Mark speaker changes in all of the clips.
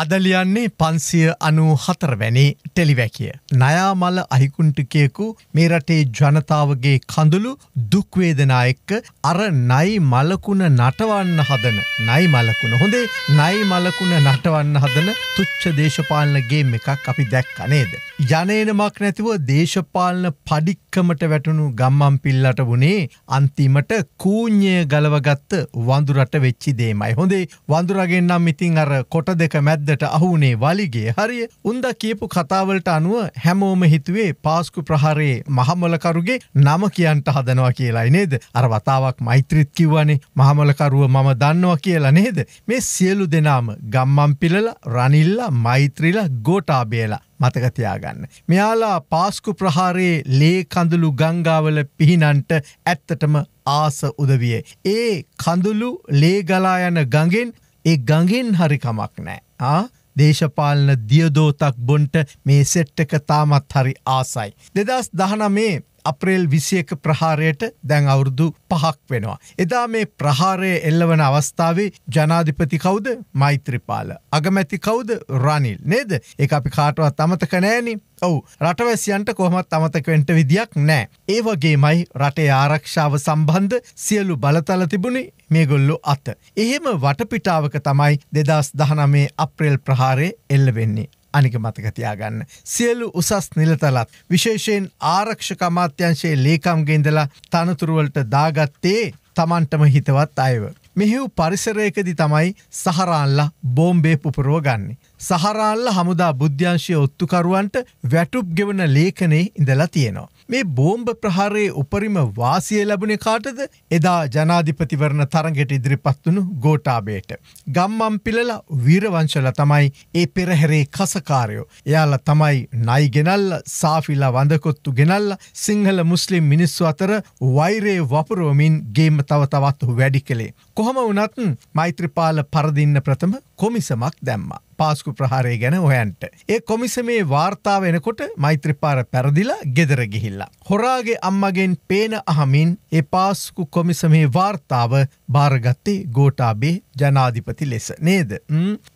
Speaker 1: අදලියන්නේ පන්සිය අනූ හතරවැනි ටෙලිවැකිය. නයාමල අහිකුන්ටිකයකු මේ රටේ ජනතාවගේ කඳුළු දුක්වේදනා එක්ක අර නයි මලකුණ නටවන්න හදන නයි මලකුණ හොඳේ නයි මලකුණ නටවන්න හදන තුච්ච දේශපාලන ගේම් එකක් අපි දැක්ක නේද. ජනේනමක් නැතිව දේශපාලන පඩි ඉක්කමට වැටුණු ගම්මම් පිල්ලට වුණේ අන්තිමට කූඥය ගලවගත්ත වඳුරට වෙච්චි දේමයි. හොඳේ වඳුරගෙන් නම් ඉතින් අර කොට දෙක මැද්දට අහුනේ වලිගේ හරිය උන්ද කියපු කතාවලට අනුව හැමෝම හිතුවේ පාස්කු ප්‍රහරයේ මහමලකරුගේ නම කියන්ට හදනවා කියලායි නේද. අර වතාවක් මෛත්‍රිත් කිව්වනේ මහමලකරුව මම දන්නවා කියලා නේද. මේ සියලු දෙනාම ගම්මම් පිලලා රනිල්ලා මෛත්‍රීලා ගෝටාබේලා මතකතියාගන්න. මෙයාලා පාස්කු ප්‍රහාරයේ ලේ කඳුළු ගංගාවල පිහිනන්ට ඇත්තටම ආස උදවිය. ඒ කඳුළු ලේගලා යන ගඟෙන් ඒ ගඟෙන් හරිකමක් නෑ. දේශපාලන දියදෝතක් බොන්ට මේ සෙට්ටක තාමත් හරි ආසයි. දෙදස් දහන මේ අප්‍රේල් විසියක ප්‍රහාරයට දැන් අවුරුදු පහක් වෙනවා. එදා මේ ප්‍රහාරය එල්ලවන අවස්ථාවේ ජනාධිපති කවුද මෛත්‍රපාල. අගමැති කවුද රනිල් නේද ඒ අපි කාටවත් අමතක නෑනි ඔවු රටවැසියන්ට කොහමත් අමතකවෙන්ට විදියක් නෑ. ඒ වගේ මයි රටේ ආරක්ෂාව සම්බන්ධ සියලු බලතල තිබුණි මේගොල්ලු අත. එහෙම වටපිටාවක තමයි දෙදස් දහනමේ අප්‍රේල් ප්‍රහාරය එල්ලවෙන්නේ. අනික මතකතියාගන්න. සියලු උසස් නිලතලත්. විශේෂයෙන් ආරක්ෂක අමාත්‍යංශයේ ලේකම්ගෙන්දලා තනතුරුවලට දාගත්තේ තමන්ටම හිතවත් අයව. මෙහිව් පරිසරයකදි තමයි සහරාල්ලා බෝම්බේ පුපුරුව ගන්නේ. සහරාල්ල හමුදා බුද්ධ්‍යංශය ඔත්තුකරුවන්ට වැටුප් ගෙවන ලේඛනේ ඉඳලා තියෙනවා. මේ බෝම්භ ප්‍රහාරයේ උපරිම වාසිය ලැබුණේ කාටද එදා ජනාධිපතිවරණ තරගෙට ඉදිරිපත් වුණු ගෝටාබේට. ගම්මම් පිලලා වීරවංශල තමයි ඒ පෙරහැරේ කසකාරයෝ. එයාලා තමයි නයි ගෙනල්ල සාෆිලා වඳකොත්තු ගෙනල්ල සිංහල මුස්ලිම් මිනිස්සු අතර වෛරයේ වපුරුවමින් ගේම තව තවත් වැඩි කළේ. කොහොම වනත් මෛත්‍රපාල පරදින්න ප්‍රථම කොමිසමක් දැම්මා. පාස්කු ප්‍රහාරය ගැන හොයන්ට. ඒ කොමිසමේ වාර්තාව එනකොට මෛත්‍රපාර පැරදිලා ගෙදර ගිහිල්ලා. හොරාගේ අම්මගෙන් පේන අහමින් ඒ පාස්කු කොමිසමේ වාර්තාව භාරගත්තේ ගෝටාබේ ජනාධිපති ලෙස නේද.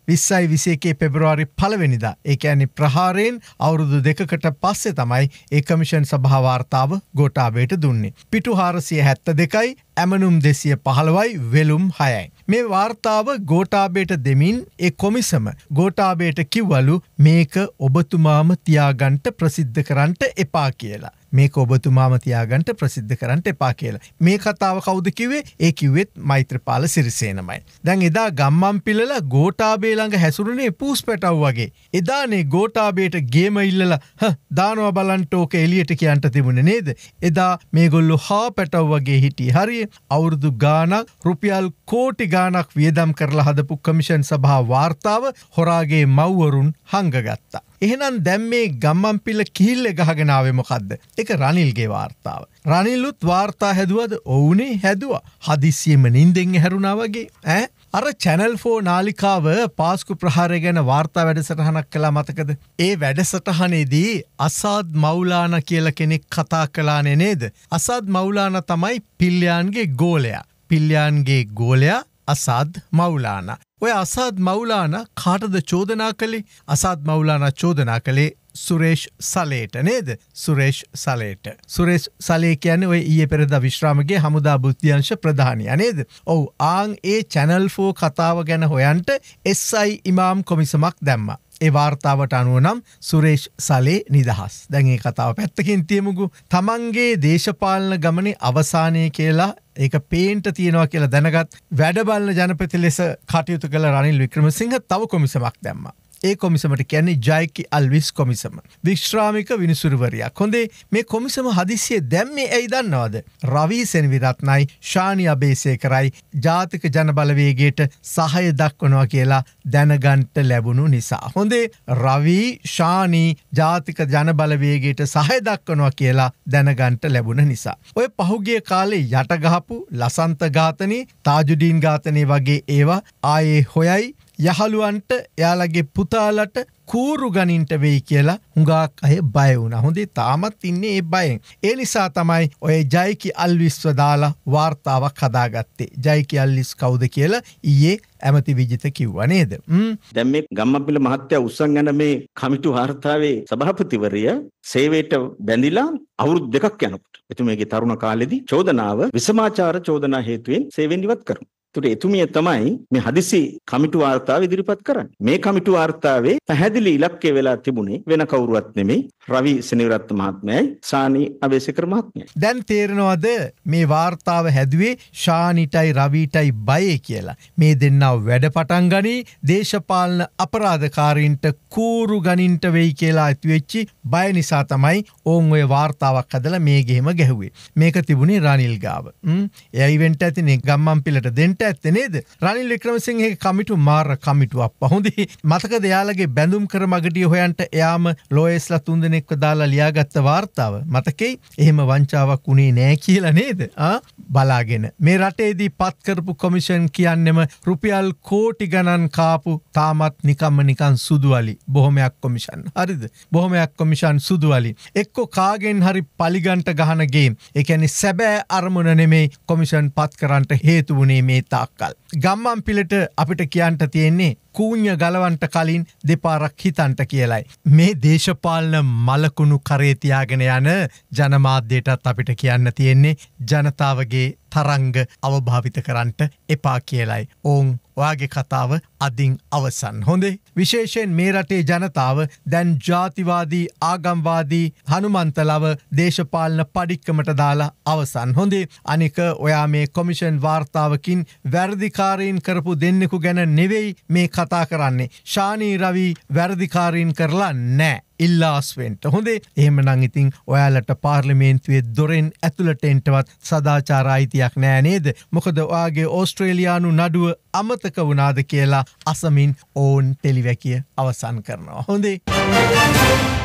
Speaker 1: විස්සයි විසේකේ පෙබරවාරි පලවෙනිද ඒකඇනි ප්‍රහාරයෙන් අවුරුදු දෙකකට පස්සෙ තමයි ඒ කමිෂන් සභාවාර්තාව ගෝටාබේට දුන්නේ. පිටු හාරසිය හැත්ත දෙකයි ඇමනුම් දෙසිය පහළවයි වෙලුම් හයයි. මේ වාර්තාව ගෝටාබේට දෙමින් ඒ කොමිසම ගෝටාබේට කිව්වලු මේක ඔබතුමාම තියාගන්ට ප්‍රසිද්ධ කරන්ට එපා කියලා. මේක ඔබතුමාම තියාගන්ට ප්‍රසිද්ධ කරන්නට එපා කියලා. මේ කතාව කවුද කිවේ ඒ කිව්වෙත් මෛත්‍රපාල සිරිසේනමයි. දැන් එදා ගම්මම් පිලල ගෝටාබේ ළඟ හැසුරුනේ පූස් පැටව් වගේ. එදානේ ගෝටාබේට ගේම ඉල්ලලා "හ දානවා බලන්ට ඕක එළියට" කියන්ට තිබුණේ නේද? එදා මේගොල්ලෝ හා පැටව් වගේ හිටියේ. හරිය අවුරුදු ගාණක් රුපියල් කෝටි ගාණක් වියදම් කරලා හදපු කමිෂන් සභා වාර්තාව හොරාගේ මව්වරුන් හංගගත්තා. එහෙනම් දැම් මේ ගම්මන්පිල්ල කිහිල්ල ගහගෙනාවේ මොකක්ද එක රනිල්ගේ වාර්තාව. රනිල්ලුත් වාර්තා හැදුවද ඔවුනේ හැදවා හදිසියම නින්දෙන් හැරුණා වගේ ඇ? අර චැනල් ෆෝ නාලිකාව පාස්කු ප්‍රහාරය ගැන වාර්තා වැඩසටහනක් කලා මතකද. ඒ වැඩසටහනේදී අසාත් මවුලාන කියල කෙනෙක් කතා කලානේ නේද. අසාත් මවුලාන තමයි පිල්ලයාන්ගේ ගෝලයා. පිල්ලයාන්ගේ ගෝලයා අසාද් මවුලාන. ඔය අසාත් මවුලාන කාටද චෝදනා කළේ අසාත් මවුලාන චෝදනා කළේ සුරේෂ් සලේට නේද සුරේෂ් සලේට සුරේෂ් සලේ කියන ඔය ඒ පෙරද විශ්‍රාමගේ හමුදා බුද්ධ්‍යංශ ප්‍රධානය නේද ඔවු ආං ඒ චැනල් ෆෝ කතාව ගැන හොයන්ට එස්සයි ඉමාම් කොමිසමක් දැම්ම ඒ වාර්තාවට අනුව නම් සුරේෂ් සලේ නිදහස් දැන්ඒ කතාව පැත්තකින් තියමුගු තමන්ගේ දේශපාලන ගමන අවසානය කියලා ඒක පේන්ට තියෙනවා කියලා දැනගත් වැඩබල්න ජනපති ලෙස කටයුතු කළ රනිල් වික්‍රම සිංහ තව කොමිසමක් දැම්මා ඒ කොමිසමට කියන්නේ ජයකි අල්විස් කොමිසම. විශ්‍රාමික විනිසුරුවරයා කොඳේ මේ කොමිසම හදිසිය දැම්මේ ඇයි දන්නවාද. රවී සෙනවිරත්නයි ශානි අභේසය කරයි ජාතික ජනබලවේගේට සහය දක්වනවා කියලා දැනගන්ට ලැබුණු නිසා. හොඳේ රවී ශානී ජාතික ජනබලවේගේට සහය දක්වනවා කියලා දැනගන්ට ලැබුණ නිසා. ඔය පහුගිය කාලේ යටගහපු ලසන්ත ඝාතනී තාජුඩීන් ඝාතනය වගේ ඒවා ආයේ හොයයි යහළුවන්ට එයාලගේ පුතාලට කූරු ගනින්ට වෙයි කියලා හුඟක් අය බය වුණා. හොඳේ තාමත් ඉන්නේ ඒ බයෙන්. ඒ නිසා තමයි ඔය ජයිකි අල්විස්ව දාලා වාර්තාවක් හදාගත්තේ. ජයිකි අල්විස් කවුද කියලා ඊයේ ඇමති විජිත කිව්වා නේද? දැන් මේ ගම්මපිල මහත්තයා උස්සන් යන මේ කමිටු වාර්තාවේ සභාපතිවරිය සේවයට බැඳිලා අවුරුදු දෙකක් යනකොට එතුමියගේ තරුණ කාලෙදී චෝදනාව විසමාචාර චෝදනා හේතුවෙන් සේවෙන් ඉවත් කරනවා. ඒතර එතුමිය තමයි මේ හදිසි කමිටු වාර්තාව ඉදිරිපත් කරන්නේ. මේ කමිටු වාර්තාවේ පැහැදිලි ඉලක්කය වෙලා තිබුණේ වෙන කවුරුවත් නෙමෙයි රවි සෙනවිරත්න මහත්මයයි සානි අවේසේකර මහත්මයයි. දැන් තේරෙනවද මේ වාර්තාව හැදුවේ ශානිටයි රවිටයි බයේ කියලා. මේ දෙන්නව වැඩ පටන් ගනි දේශපාලන අපරාධකාරීන්ට කූරු ගනින්ට වෙයි කියලා ඇති වෙච්චි බය නිසා තමයි ඕන් ඔය වාර්තාවක් හදලා මේ ගෙහෙම ගැහුවේ. මේක තිබුණේ රනිල් ගාව. එයයි වෙන්ට ඇතිනේ ගම්මන් පිලට දෙන්ට ඇත්තේ නේද රනිල් වික්‍රමසිංහගේ කමිටු මාර කමිටුවක් පහොඳේ මතක දෙයාලගේ බැඳුම් කර මගටිය හොයන්ට එයාම ලෝයස්ලා තුන් දෙනෙක්ව දාලා ලියාගත්ත වාර්තාව මතකෙයි එහෙම වංචාවක් වුණේ නෑ කියලා නේද බලාගෙන මේ රටේදී පත්කරපු කොමිෂන් කියන්නෙම රුපියල් කෝටි ගණන් කාපු තාමත් නිකම්ම නිකන් සුදුවලි බොහොමයක් කොමිෂන් හරිද බොහොමයක් කොමිෂන් සුදුවලි එක්කො කාගෙන් හරි පලිගන්ට ගහනගේ එකැනි සැබෑ අරමුණ නෙමේ කොමිෂන් පත් කරන්ට හේතු වුණේ මේ තාක්කල්. ගම්මන් පිලට අපිට කියන්ට තියෙන්නේ කූඥ ගලවන්ට කලින් දෙපාරක් හිතන්ට කියලයි. මේ දේශපාලන මලකුණු කරේතියාගෙන යන ජනමාධ්‍යයටත් අපිට කියන්න තියෙන්නේ ජනතාවගේ තරංග අවභාවිත කරන්නට එපා කියලයි. ඔවුන් ඔයාගේ කතාව අදින් අවසන් හොඳේ. විශේෂයෙන් මේ රටේ ජනතාව දැන් ජාතිවාදී ආගම්වාදී හනුමන්තලව දේශපාලන පඩික්කමට දාලා අවසන් හොඳේ අනික ඔයා මේ කොමිෂන් වාර්තාවකින් වැරදිකාරීන් කරපු දෙන්නෙකු ගැන නෙවෙයි මේ කතා කරන්නේ. ශානී රවී වැරදිකාරීන් කරලා නෑ. ඉල්ලාස්වෙන්ට හොඳේ ඒමනං ඉතින් ඔයාලට පාර්ලිමේන්තුවේ දොරෙන් ඇතුළටෙන්ටවත් සදාචාරායිතියක් නෑනේද මොකද ඔයාගේ ඕස්ට්‍රේලයානු නඩුව අමතක වුණාද කියලා අසමින් ඕන් ටෙලිවැකිය අවසන් කරනවා හොඳේ.